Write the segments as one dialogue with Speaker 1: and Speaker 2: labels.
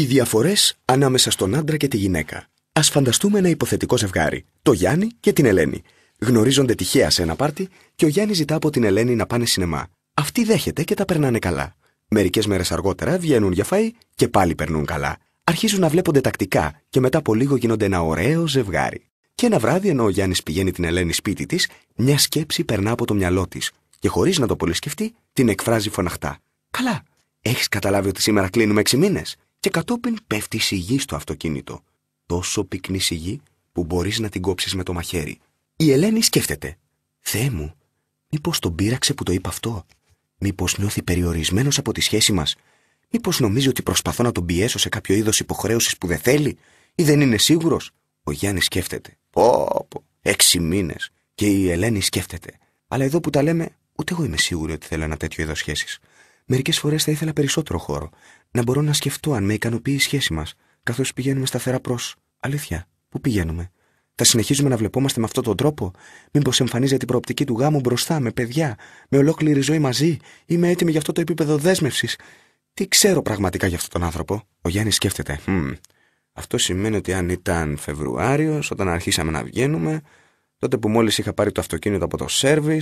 Speaker 1: Οι διαφορές ανάμεσα στον άντρα και τη γυναίκα. Ας φανταστούμε ένα υποθετικό ζευγάρι, το Γιάννη και την Ελένη. Γνωρίζονται τυχαία σε ένα πάρτι και ο Γιάννης ζητά από την Ελένη να πάνε σινεμά. Αυτή δέχεται και τα περνάνε καλά. Μερικές μέρες αργότερα βγαίνουν για φαΐ και πάλι περνούν καλά. Αρχίζουν να βλέπονται τακτικά και μετά από λίγο γίνονται ένα ωραίο ζευγάρι. Και ένα βράδυ, ενώ ο Γιάννης πηγαίνει την Ελένη σπίτι της, μια σκέψη περνά από το μυαλό της και χωρίς να το πολύ σκεφτεί, την εκφράζει φωναχτά. Καλά, έχεις καταλάβει ότι σήμερα κλείνουμε 6 μήνες και κατόπιν πέφτει η γη στο αυτοκίνητο. Τόσο πυκνή η που μπορείς να την κόψεις με το μαχαίρι. Η Ελένη σκέφτεται. «Θεέ μου, μήπως τον πείραξε που το είπα αυτό. μήπως νιώθει περιορισμένος από τη σχέση μας, μήπως νομίζει ότι προσπαθώ να τον πιέσω σε κάποιο είδος υποχρέωσης που δεν θέλει ή δεν είναι σίγουρος, Ο Γιάννης σκέφτεται. Πω, έξι μήνες. Και η Ελένη σκέφτεται. Αλλά εδώ που τα λέμε, ούτε εγώ είμαι σίγουρη ότι θέλω ένα τέτοιο είδος σχέσει. Μερικές φορές θα ήθελα περισσότερο χώρο, να μπορώ να σκεφτώ αν με ικανοποιεί η σχέση μας, καθώς πηγαίνουμε σταθερά προς. Αλήθεια, πού πηγαίνουμε. Θα συνεχίζουμε να βλεπόμαστε με αυτόν τον τρόπο. Μήπως εμφανίζεται η προοπτική του γάμου μπροστά, με παιδιά, με ολόκληρη ζωή μαζί. Είμαι έτοιμη για αυτό το επίπεδο δέσμευσης. Τι ξέρω πραγματικά για αυτόν τον άνθρωπο. Ο Γιάννης σκέφτεται. Hm. Αυτό σημαίνει ότι αν ήταν Φεβρουάριος, όταν αρχίσαμε να βγαίνουμε, τότε που μόλις είχα πάρει το επιπεδο δεσμευση τι ξερω πραγματικα για αυτον τον ανθρωπο ο γιαννη σκεφτεται αυτο σημαινει οτι από το σερβι,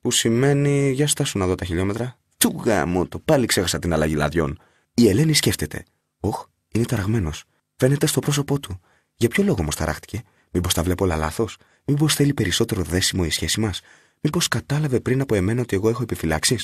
Speaker 1: που σημαίνει. Για στάσου να δω τα χιλιόμετρα. Τού γκάμου του, γάμο, το πάλι ξέχασα την αλλαγή λαδιών. Η Ελένη σκέφτεται. Όχ, είναι ταραγμένος. Φαίνεται στο πρόσωπό του. Για ποιο λόγο όμως ταράχτηκε, Μήπως τα βλέπω όλα λάθος, Μήπως θέλει περισσότερο δέσιμο η σχέση μας, Μήπως κατάλαβε πριν από εμένα ότι εγώ έχω επιφυλάξεις.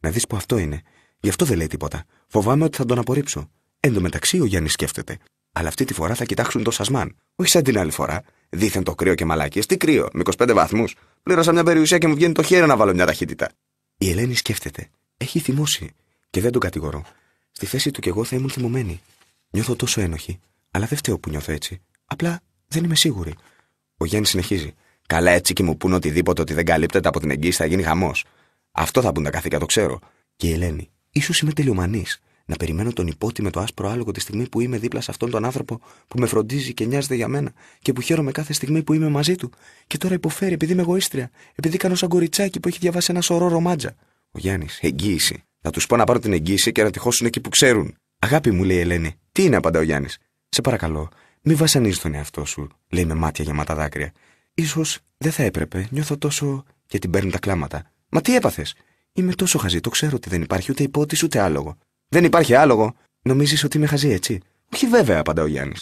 Speaker 1: Να δεις που αυτό είναι. Γι' αυτό δεν λέει τίποτα. Φοβάμαι ότι θα τον απορρίψω. Εν τω μεταξύ ο Γιάννης σκέφτεται. Αλλά αυτή τη φορά θα κοιτάξουν το σασμάν. Όχι σαν την άλλη φορά. Δίθεν το κρύο και μαλάκι. Τι κρύο, με 25 βαθμούς. Πλήρωσα μια περιουσία και μου βγαίνει το χέρι να βάλω μια ταχύτητα. Η Ελένη σκέφτεται. Έχει θυμώσει και δεν τον κατηγορώ. Στη θέση του κι εγώ θα ήμουν θυμωμένη. Νιώθω τόσο ένοχη, αλλά δεν φταίω που νιώθω έτσι. Απλά δεν είμαι σίγουρη. Ο Γιάννης συνεχίζει. Καλά έτσι και μου πούν οτιδήποτε ότι δεν καλύπτεται από την εγγύηση θα γίνει χαμός. Αυτό θα πούν τα καθήκα, το ξέρω. Και η Ελένη, ίσως είμαι τελειωμανή. Να περιμένω τον υπότι με το άσπρο άλογο τη στιγμή που είμαι δίπλα σε αυτόν τον άνθρωπο που με φροντίζει και νοιάζεται για μένα και που χαίρομαι κάθε στιγμή που είμαι μαζί του. Και τώρα υποφέρει επειδή είμαι εγωίστρια, επειδή κάνω σαν κοριτσάκι που έχει διαβάσει ένα σωρό ρομάτζα. Ο Γιάννης, εγγύηση. Θα τους πω να πάρω την εγγύηση και να τη χώσουν εκεί που ξέρουν. Αγάπη μου, λέει η Ελένη. Τι είναι, απαντά ο Γιάννης. Σε παρακαλώ, μη βασανίζεις τον εαυτό σου, λέει με μάτια γεμάτα δάκρυα. σω δεν θα έπρεπε, νιώθω τόσο. και την παίρνουν τα κλάματα. Μα τι έπαθες. Είμαι τόσο χαζή, το ξέρω ότι δεν υπάρχει ούτε υπότης ούτε άλογο. Δεν υπάρχει άλογο. Νομίζεις ότι είμαι χαζή, έτσι. Όχι, βέβαια, απαντά ο Γιάννης.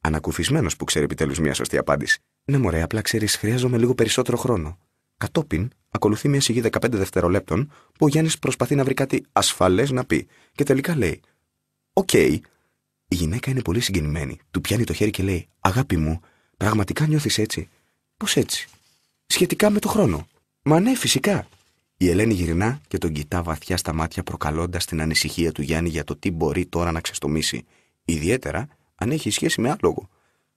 Speaker 1: Ανακουφισμένος που ξέρει επιτέλους μια σωστή απάντηση. Ναι, μωρέ, απλά ξέρεις, χρειάζομαι λίγο περισσότερο χρόνο. Κατόπιν, Ακολουθεί μια σιγή 15 δευτερολέπτων που ο Γιάννης προσπαθεί να βρει κάτι ασφαλές να πει και τελικά λέει: Οκ. Okay. Η γυναίκα είναι πολύ συγκινημένη. Του πιάνει το χέρι και λέει: Αγάπη μου, πραγματικά νιώθεις έτσι. Πώς έτσι. Σχετικά με το χρόνο. Μα ναι, φυσικά. Η Ελένη γυρνά και τον κοιτά βαθιά στα μάτια, προκαλώντας την ανησυχία του Γιάννη για το τι μπορεί τώρα να ξεστομίσει, ιδιαίτερα αν έχει σχέση με άλογο.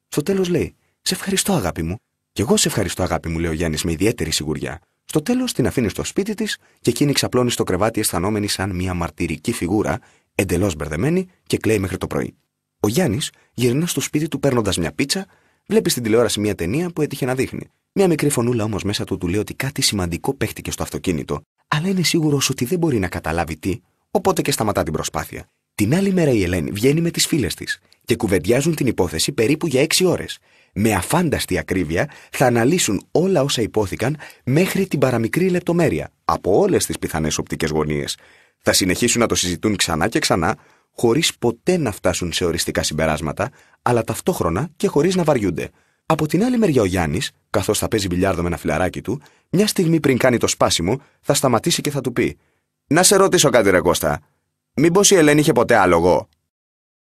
Speaker 1: Στο τέλος λέει: Σε ευχαριστώ, αγάπη μου. Κι εγώ σε ευχαριστώ, αγάπη μου, λέει ο Γιάννης με ιδιαίτερη σιγουριά. Στο τέλος την αφήνει στο σπίτι της και εκείνη ξαπλώνει στο κρεβάτι αισθανόμενη σαν μια μαρτυρική φιγούρα, εντελώς μπερδεμένη και κλαίει μέχρι το πρωί. Ο Γιάννης γυρνά στο σπίτι του παίρνοντας μια πίτσα, βλέπει στην τηλεόραση μια ταινία που έτυχε να δείχνει. Μια μικρή φωνούλα όμως μέσα του του λέει ότι κάτι σημαντικό παίχτηκε στο αυτοκίνητο, αλλά είναι σίγουρος ότι δεν μπορεί να καταλάβει τι, οπότε και σταματά την προσπάθεια. Την άλλη μέρα η Ελένη βγαίνει με τις φίλες της και κουβεντιάζουν την υπόθεση περίπου για 6 ώρες, με αφάνταστη ακρίβεια θα αναλύσουν όλα όσα υπόθηκαν μέχρι την παραμικρή λεπτομέρεια, από όλες τις πιθανές οπτικές γωνίες. Θα συνεχίσουν να το συζητούν ξανά και ξανά, χωρίς ποτέ να φτάσουν σε οριστικά συμπεράσματα, αλλά ταυτόχρονα και χωρίς να βαριούνται. Από την άλλη μεριά, ο Γιάννης, καθώς θα παίζει μπιλιάρδο με ένα φιλαράκι του, μια στιγμή πριν κάνει το σπάσιμο, θα σταματήσει και θα του πει: Να σε ρωτήσω κάτι, Ρε Κώστα. Μήπως η Ελένη είχε ποτέ άλογο.